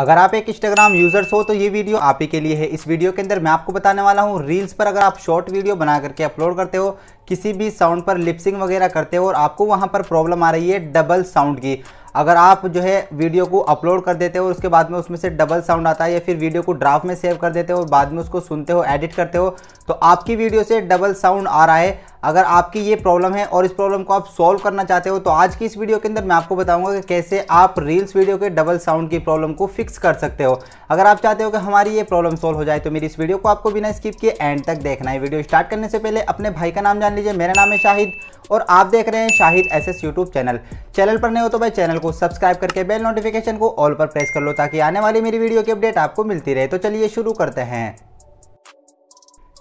अगर आप एक इंस्टाग्राम यूजर्स हो तो ये वीडियो आप ही के लिए है इस वीडियो के अंदर मैं आपको बताने वाला हूँ रील्स पर अगर आप शॉर्ट वीडियो बना करके अपलोड करते हो किसी भी साउंड पर लिपसिंग वगैरह करते हो और आपको वहाँ पर प्रॉब्लम आ रही है डबल साउंड की अगर आप जो है वीडियो को अपलोड कर देते हो उसके बाद में उसमें से डबल साउंड आता है या फिर वीडियो को ड्राफ्ट में सेव कर देते हो और बाद में उसको सुनते हो एडिट करते हो तो आपकी वीडियो से डबल साउंड आ रहा है अगर आपकी ये प्रॉब्लम है और इस प्रॉब्लम को आप सॉल्व करना चाहते हो तो आज की इस वीडियो के अंदर मैं आपको बताऊंगा कि कैसे आप रील्स वीडियो के डबल साउंड की प्रॉब्लम को फिक्स कर सकते हो अगर आप चाहते हो कि हमारी ये प्रॉब्लम सॉल्व हो जाए तो मेरी इस वीडियो को आपको बिना स्किप किए एंड तक देखना है वीडियो स्टार्ट करने से पहले अपने भाई का नाम जान लीजिए मेरा नाम है शाहिद और आप देख रहे हैं Shahid S S YouTube channel channel पर नहीं हो तो भाई चैनल को सब्सक्राइब करके बेल नोटिफिकेशन को ऑल पर प्रेस कर लो ताकि आने वाली मेरी वीडियो की अपडेट आपको मिलती रहे तो चलिए शुरू करते हैं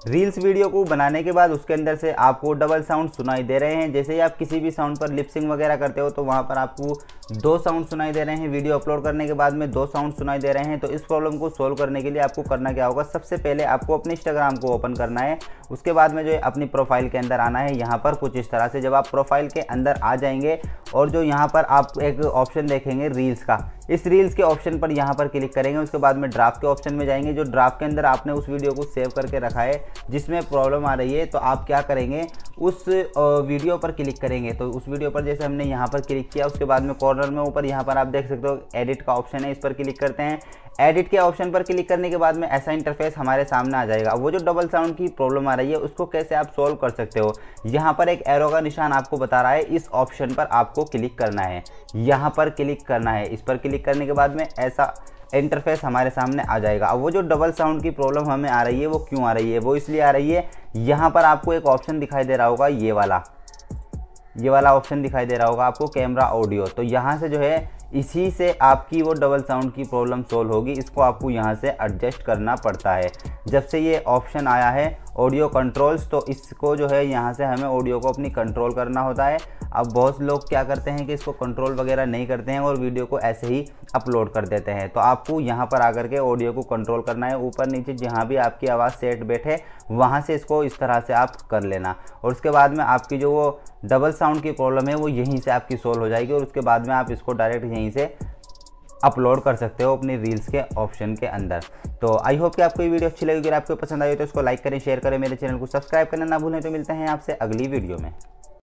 रील्स वीडियो को बनाने के बाद उसके अंदर से आपको डबल साउंड सुनाई दे रहे हैं जैसे ही आप किसी भी साउंड पर लिपसिंग वगैरह करते हो तो वहाँ पर आपको दो साउंड सुनाई दे रहे हैं वीडियो अपलोड करने के बाद में दो साउंड सुनाई दे रहे हैं तो इस प्रॉब्लम को सोल्व करने के लिए आपको करना क्या होगा सबसे पहले आपको अपने इंस्टाग्राम को ओपन करना है उसके बाद में जो है अपनी प्रोफाइल के अंदर आना है यहाँ पर कुछ इस तरह से जब आप प्रोफाइल के अंदर आ जाएंगे और जो यहाँ पर आप एक ऑप्शन देखेंगे रील्स का इस रील्स के ऑप्शन पर यहाँ पर क्लिक करेंगे उसके बाद में ड्राफ्ट के ऑप्शन में जाएंगे जो ड्राफ्ट के अंदर आपने उस वीडियो को सेव करके रखा है जिसमें प्रॉब्लम आ रही है तो आप क्या करेंगे उस वीडियो पर क्लिक करेंगे तो उस वीडियो पर जैसे हमने यहाँ पर क्लिक किया उसके बाद में कॉर्नर में ऊपर यहाँ पर आप देख सकते हो एडिट का ऑप्शन है इस पर क्लिक करते हैं एडिट के ऑप्शन पर क्लिक करने के बाद में ऐसा इंटरफेस हमारे सामने आ जाएगा वो जो डबल साउंड की प्रॉब्लम आ रही है उसको कैसे आप सॉल्व कर सकते हो यहाँ पर एक एरो का निशान आपको बता रहा है इस ऑप्शन पर आपको क्लिक करना है यहाँ पर क्लिक करना है इस पर क्लिक करने के बाद में ऐसा इंटरफेस हमारे सामने आ जाएगा अब वो जो डबल साउंड की प्रॉब्लम हमें आ रही है वो क्यों आ रही है वो इसलिए आ रही है यहाँ पर आपको एक ऑप्शन दिखाई दे रहा होगा ये वाला ये वाला ऑप्शन दिखाई दे रहा होगा आपको कैमरा ऑडियो तो यहाँ से जो है इसी से आपकी वो डबल साउंड की प्रॉब्लम सोल्व होगी इसको आपको यहाँ से एडजस्ट करना पड़ता है जब से ये ऑप्शन आया है ऑडियो कंट्रोल्स तो इसको जो है यहाँ से हमें ऑडियो को अपनी कंट्रोल करना होता है अब बहुत लोग क्या करते हैं कि इसको कंट्रोल वगैरह नहीं करते हैं और वीडियो को ऐसे ही अपलोड कर देते हैं तो आपको यहाँ पर आकर के ऑडियो को कंट्रोल करना है ऊपर नीचे जहाँ भी आपकी आवाज़ सेट बैठे वहाँ से इसको इस तरह से आप कर लेना और उसके बाद में आपकी जो वो डबल साउंड की प्रॉब्लम है वो यहीं से आपकी सोल्व हो जाएगी और उसके बाद में आप इसको डायरेक्ट यहीं से अपलोड कर सकते हो अपनी रील्स के ऑप्शन के अंदर तो आई होप कि आपको ये वीडियो अच्छी लगी अगर आपको पसंद आई तो उसको लाइक करें शेयर करें मेरे चैनल को सब्सक्राइब करना ना भूलें तो मिलते हैं आपसे अगली वीडियो में